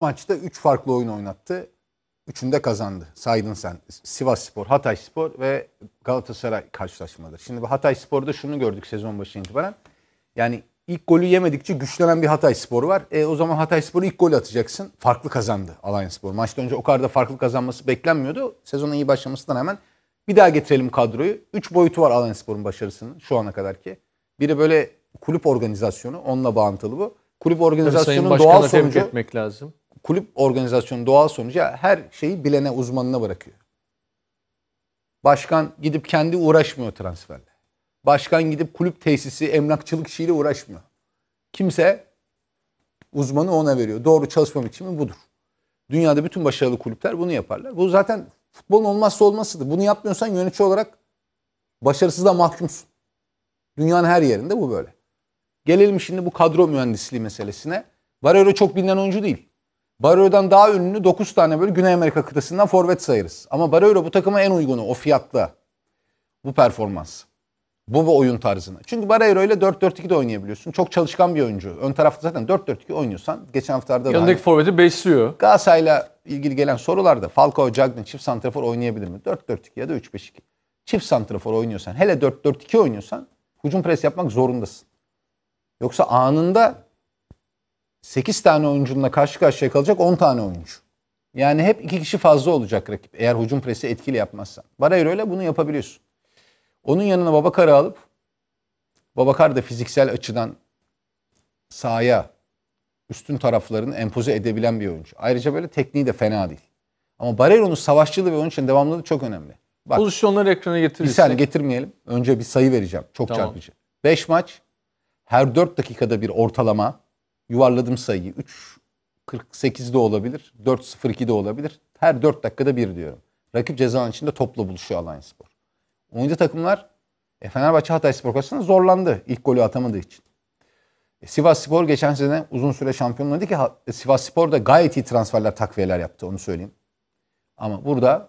maçta 3 farklı oyun oynattı. Üçünde kazandı. Saydın sen. Sivas Spor, Hatay Spor ve Galatasaray karşılaşmaları. Şimdi bu Hatay Spor'da şunu gördük sezon başı itibaren. Yani ilk golü yemedikçe güçlenen bir Hatay Spor var. E, o zaman Hatay Spor'u ilk gol atacaksın. Farklı kazandı Alanya Spor. maçtan önce o kadar da farklı kazanması beklenmiyordu. Sezonun iyi başlamasından hemen bir daha getirelim kadroyu. Üç boyutu var Alanya Spor'un başarısının şu ana kadar ki. Biri böyle kulüp organizasyonu. Onunla bağıntılı bu. Kulüp organizasyonunun doğal sonucu. etmek lazım kulüp organizasyonu doğal sonucu her şeyi bilene uzmanına bırakıyor. Başkan gidip kendi uğraşmıyor transferle. Başkan gidip kulüp tesisi, emlakçılık işiyle uğraşmıyor. Kimse uzmanı ona veriyor. Doğru çalışma biçimi budur. Dünyada bütün başarılı kulüpler bunu yaparlar. Bu zaten futbolun olmazsa olmasıdır. Bunu yapmıyorsan yönetici olarak başarısız da mahkumsun. Dünyanın her yerinde bu böyle. Gelelim şimdi bu kadro mühendisliği meselesine. Var öyle çok bilinen oyuncu değil. Barrero'dan daha ünlü 9 tane böyle Güney Amerika kıtasından forvet sayarız. Ama Barreiro bu takıma en uygunu o fiyatta. Bu performans. Bu, bu oyun tarzına. Çünkü Barreiro ile 4-4-2 de oynayabiliyorsun. Çok çalışkan bir oyuncu. Ön tarafta zaten 4-4-2 oynuyorsan geçen haftalarda da Yanındaki forveti besliyor. Galatasaray'la ilgili gelen sorularda Falcao, Cagney çift santrafor oynayabilir mi? 4-4-2 ya da 3-5-2. Çift santrafor oynuyorsan hele 4-4-2 oynuyorsan hücum pres yapmak zorundasın. Yoksa anında 8 tane oyuncununla karşı karşıya kalacak 10 tane oyuncu. Yani hep 2 kişi fazla olacak rakip eğer hücum presi etkili yapmazsan. Barreiro ile bunu yapabiliyorsun. Onun yanına Babakar'ı alıp Babakar da fiziksel açıdan sahaya üstün taraflarını empoze edebilen bir oyuncu. Ayrıca böyle tekniği de fena değil. Ama Barreiro'nun savaşçılığı ve onun için devamlılığı çok önemli. Bak, Pozisyonları ekrana getirirsin. Bir getirmeyelim. Önce bir sayı vereceğim. Çok tamam. çarpıcı. 5 maç her 4 dakikada bir ortalama yuvarladım sayıyı. 3.48 de olabilir, 4.02 de olabilir. Her 4 dakikada bir diyorum. Rakip cezanın içinde topla buluşuyor Alanya Spor. Oyuncu takımlar e, Fenerbahçe Hatay Spor karşısında zorlandı ilk golü atamadığı için. E, Sivas Spor geçen sene uzun süre şampiyon ki e, Sivas Spor da gayet iyi transferler takviyeler yaptı onu söyleyeyim. Ama burada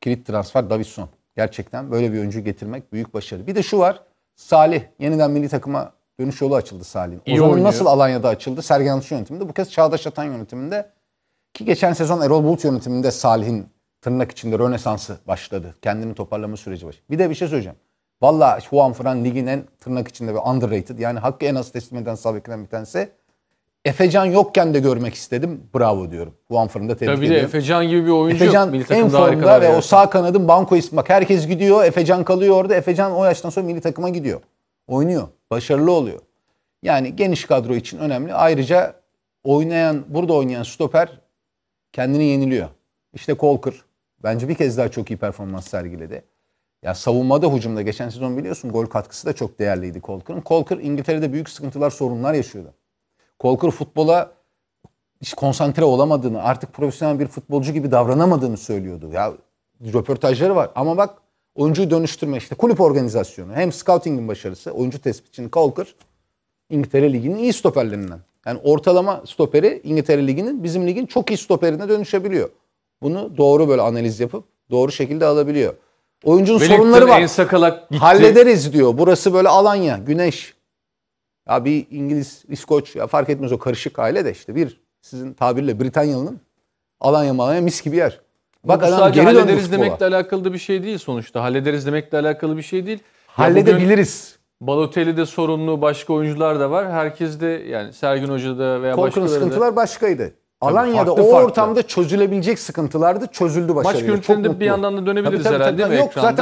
kilit transfer Davison. Gerçekten böyle bir oyuncu getirmek büyük başarı. Bir de şu var. Salih yeniden milli takıma dönüş yolu açıldı Salih'in. O İyi zaman oynuyor. nasıl Alanya'da açıldı? Sergen Yalçın yönetiminde. Bu kez Çağdaş Atan yönetiminde. Ki geçen sezon Erol Bulut yönetiminde Salih'in tırnak içinde Rönesans'ı başladı. Kendini toparlama süreci başladı. Bir de bir şey söyleyeceğim. Valla Juan Fran ligin en tırnak içinde ve underrated yani hakkı en az teslim eden sabikinden bir tanesi. Efecan yokken de görmek istedim. Bravo diyorum. Juan Fırında tebrik Tabii ediyorum. Tabii Efecan gibi bir oyuncu Efecan milli en formda ve o sağ kanadın banko ismi. Bak herkes gidiyor. Efecan kalıyor orada. Efecan o yaştan sonra milli takıma gidiyor. Oynuyor başarılı oluyor. Yani geniş kadro için önemli. Ayrıca oynayan burada oynayan stoper kendini yeniliyor. İşte Kolkır bence bir kez daha çok iyi performans sergiledi. Ya savunmada hücumda geçen sezon biliyorsun gol katkısı da çok değerliydi Kolkır'ın. Kolkır İngiltere'de büyük sıkıntılar, sorunlar yaşıyordu. Kolkır futbola hiç konsantre olamadığını, artık profesyonel bir futbolcu gibi davranamadığını söylüyordu. Ya röportajları var ama bak Oyuncuyu dönüştürme işte kulüp organizasyonu. Hem scouting'in başarısı. Oyuncu tespitçinin Calker İngiltere Ligi'nin iyi stoperlerinden. Yani ortalama stoperi İngiltere Ligi'nin bizim ligin çok iyi stoperine dönüşebiliyor. Bunu doğru böyle analiz yapıp doğru şekilde alabiliyor. Oyuncunun Wellington, sorunları var. Sakalak gitti. Hallederiz diyor. Burası böyle Alanya, güneş. Ya bir İngiliz, İskoç ya fark etmez o karışık aile de işte bir sizin tabirle Britanyalı'nın Alanya Malanya mis gibi yer. Bak adam sadece geri hallederiz demekle alakalı bir şey değil sonuçta. Hallederiz demekle alakalı bir şey değil. Halledebiliriz. Balotelli de sorunlu, başka oyuncular da var. Herkes de yani Sergin Hoca da veya Korkunun başkaları da. sıkıntılar başkaydı. Alanya'da farklı, o farklı. ortamda çözülebilecek sıkıntılardı. Çözüldü başarıyla. Maç görüntülerinde bir yandan da dönebiliriz tabii, tabii, herhalde tabii, tabii. Yok, ekranda. Zaten